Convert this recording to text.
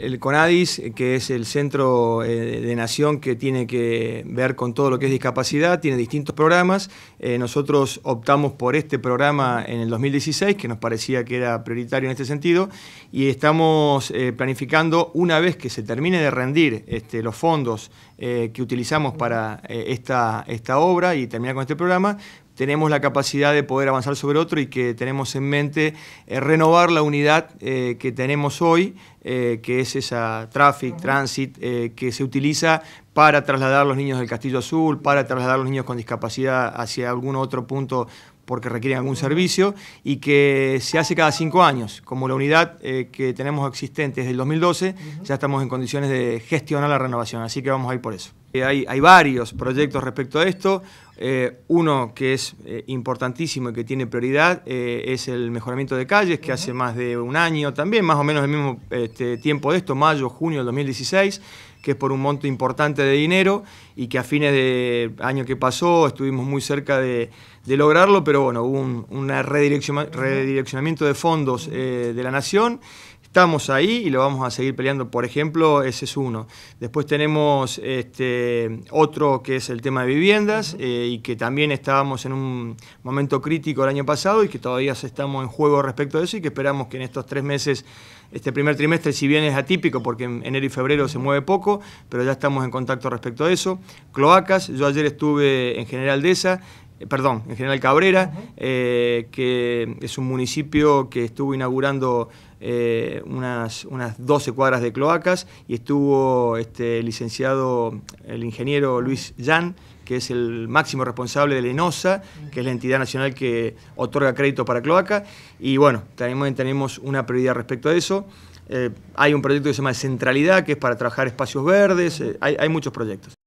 El CONADIS, eh, que es el centro eh, de nación que tiene que ver con todo lo que es discapacidad, tiene distintos programas. Eh, nosotros optamos por este programa en el 2016, que nos parecía que era prioritario en este sentido, y estamos planificando, una vez que se termine de rendir este, los fondos que utilizamos para esta, esta obra y terminar con este programa, tenemos la capacidad de poder avanzar sobre otro y que tenemos en mente eh, renovar la unidad eh, que tenemos hoy, eh, que es esa traffic, transit, que se utiliza para trasladar a los niños del Castillo Azul, para trasladar a los niños con discapacidad hacia algún otro punto porque requieren algún servicio y que se hace cada cinco años. Como la unidad que tenemos existente desde el 2012, ya estamos en condiciones de gestionar la renovación, así que vamos a ir por eso. Hay, varios proyectos respecto a esto. Eh, uno que es eh, importantísimo y que tiene prioridad eh, es el mejoramiento de calles, que hace más de un año también, más o menos el mismo este, tiempo de esto, mayo, junio del 2016, que es por un monto importante de dinero y que a fines de año que pasó estuvimos muy cerca de, lograrlo, pero bueno, hubo un redireccionamiento de fondos de la Nación estamos ahí y lo vamos a seguir peleando. Por ejemplo, ese es uno. Después tenemos este, otro que es el tema de viviendas eh, y que también estábamos en un momento crítico el año pasado y que todavía estamos en juego respecto a eso y que esperamos que en estos tres meses, este primer trimestre, si bien es atípico porque en enero y febrero se mueve poco, pero ya estamos en contacto respecto a eso. Cloacas, yo ayer estuve en General Deza eh, perdón, en General Cabrera, eh, que es un municipio que estuvo inaugurando eh, unas, 12 cuadras de cloacas y estuvo este, licenciado el ingeniero Luis Jan, que es el máximo responsable de Lenosa, ENOSA, que es la entidad nacional que otorga crédito para cloaca. Y bueno, también tenemos una prioridad respecto a eso. hay un proyecto que se llama Centralidad, que es para trabajar espacios verdes. hay muchos proyectos.